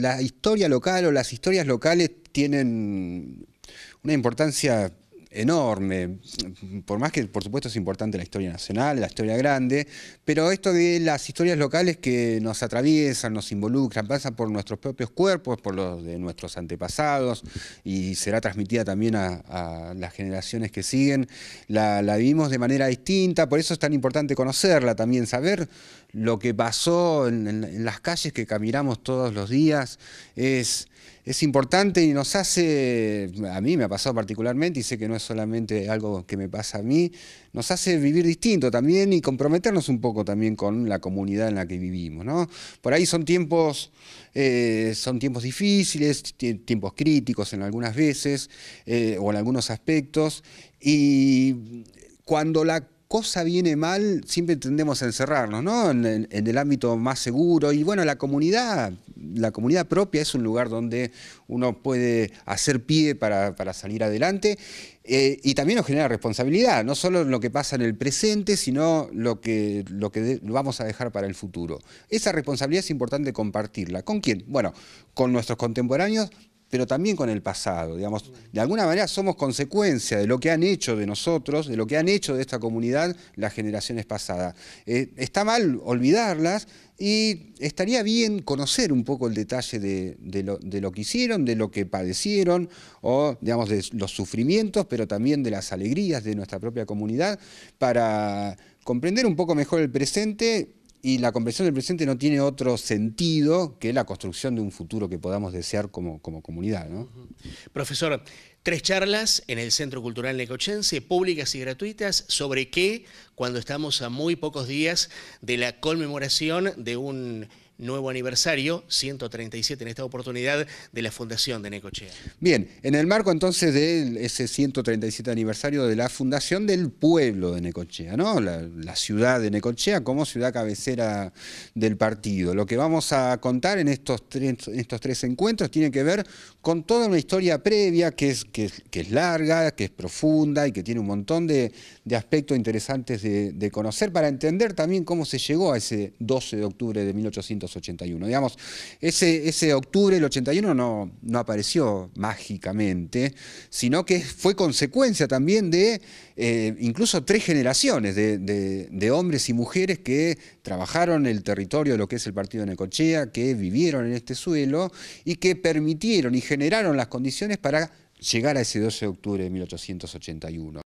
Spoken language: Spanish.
la historia local o las historias locales tienen una importancia enorme. Por más que, por supuesto, es importante la historia nacional, la historia grande, pero esto de las historias locales que nos atraviesan, nos involucran, pasa por nuestros propios cuerpos, por los de nuestros antepasados y será transmitida también a, las generaciones que siguen, la, vivimos de manera distinta, por eso es tan importante conocerla también, saber lo que pasó en, las calles que caminamos todos los días es, es importante y nos hace, a mí me ha pasado particularmente y sé que no es solamente algo que me pasa a mí, nos hace vivir distinto también y comprometernos un poco también con la comunidad en la que vivimos. Por ahí son tiempos, eh, son tiempos difíciles, tiempos críticos en algunas veces eh, o en algunos aspectos y cuando la cosa viene mal, siempre tendemos a encerrarnos, en, el ámbito más seguro. Y bueno, la comunidad la comunidad propia es un lugar donde uno puede hacer pie para, salir adelante eh, y también nos genera responsabilidad, no solo lo que pasa en el presente, sino lo que, lo que vamos a dejar para el futuro. Esa responsabilidad es importante compartirla. ¿Con quién? Bueno, con nuestros contemporáneos, pero también con el pasado. Digamos, de alguna manera somos consecuencia de lo que han hecho de nosotros, de lo que han hecho de esta comunidad las generaciones pasadas. Eh, está mal olvidarlas y estaría bien conocer un poco el detalle de, lo, de, lo, que hicieron, de lo que padecieron, o digamos de los sufrimientos, pero también de las alegrías de nuestra propia comunidad, para comprender un poco mejor el presente y la comprensión del presente no tiene otro sentido que la construcción de un futuro que podamos desear como, como comunidad. Profesor, Tres charlas en el Centro Cultural Necochense, públicas y gratuitas, sobre qué, cuando estamos a muy pocos días de la conmemoración de un nuevo aniversario, 137 en esta oportunidad, de la fundación de Necochea. Bien, en el marco entonces de ese 137 aniversario de la fundación del pueblo de Necochea, ¿no? La, ciudad de Necochea como ciudad cabecera del partido. Lo que vamos a contar en estos estos tres encuentros tiene que ver con toda una historia previa que es que es, larga, que es profunda y que tiene un montón de, aspectos interesantes de, conocer para entender también cómo se llegó a ese 12 de octubre de 1881. Digamos, ese, octubre del 81 no, apareció mágicamente, sino que fue consecuencia también de eh, incluso tres generaciones de, hombres y mujeres que trabajaron el territorio de lo que es el partido de Necochea, que vivieron en este suelo y que permitieron y generaron las condiciones para llegar a ese 12 de octubre de 1881.